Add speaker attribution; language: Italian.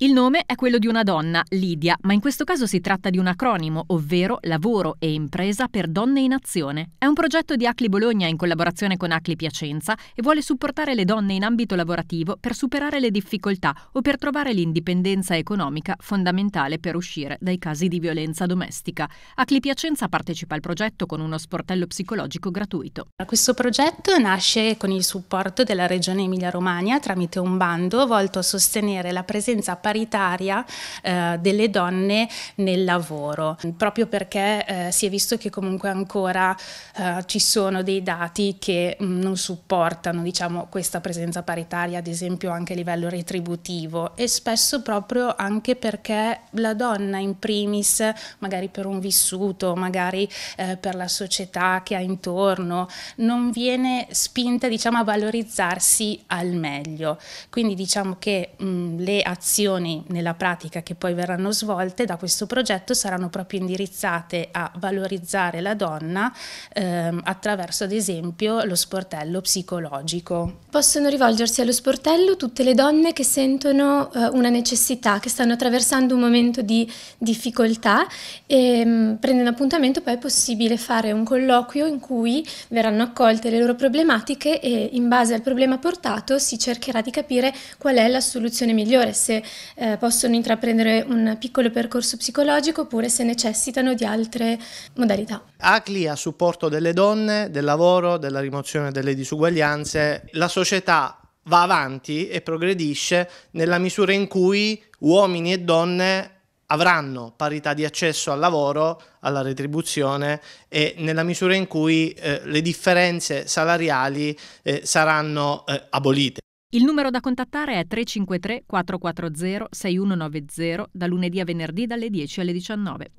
Speaker 1: Il nome è quello di una donna, Lidia, ma in questo caso si tratta di un acronimo, ovvero Lavoro e Impresa per Donne in Azione. È un progetto di Acli Bologna in collaborazione con Acli Piacenza e vuole supportare le donne in ambito lavorativo per superare le difficoltà o per trovare l'indipendenza economica fondamentale per uscire dai casi di violenza domestica. Acli Piacenza
Speaker 2: partecipa al progetto con uno sportello psicologico gratuito. Questo progetto nasce con il supporto della Regione Emilia-Romagna tramite un bando volto a sostenere la presenza paritaria eh, delle donne nel lavoro, proprio perché eh, si è visto che comunque ancora eh, ci sono dei dati che mh, mm, non supportano diciamo, questa presenza paritaria, ad esempio anche a livello retributivo e spesso proprio anche perché la donna in primis, magari per un vissuto, magari eh, per la società che ha intorno, non viene spinta diciamo, a valorizzarsi al meglio. Quindi diciamo che mh, mm, le azioni azioni nella pratica che poi verranno svolte da questo progetto saranno proprio indirizzate a valorizzare la donna ehm, attraverso ad esempio lo sportello psicologico.
Speaker 3: Possono rivolgersi allo sportello tutte le donne che sentono eh, una necessità, che stanno attraversando un momento di difficoltà e mh, prendendo appuntamento poi è possibile fare un colloquio in cui verranno accolte le loro problematiche e in base al problema portato si cercherà di capire qual è la soluzione migliore, se eh, possono intraprendere un piccolo percorso psicologico oppure se necessitano di altre modalità.
Speaker 4: ACLI a supporto delle donne, del lavoro, della rimozione delle disuguaglianze, la società va avanti e progredisce nella misura in cui uomini e donne avranno parità di accesso al lavoro, alla retribuzione e nella misura in cui eh, le differenze salariali eh, saranno eh, abolite.
Speaker 1: Il numero da contattare è 353 440 6190 da lunedì a venerdì dalle 10 alle 19.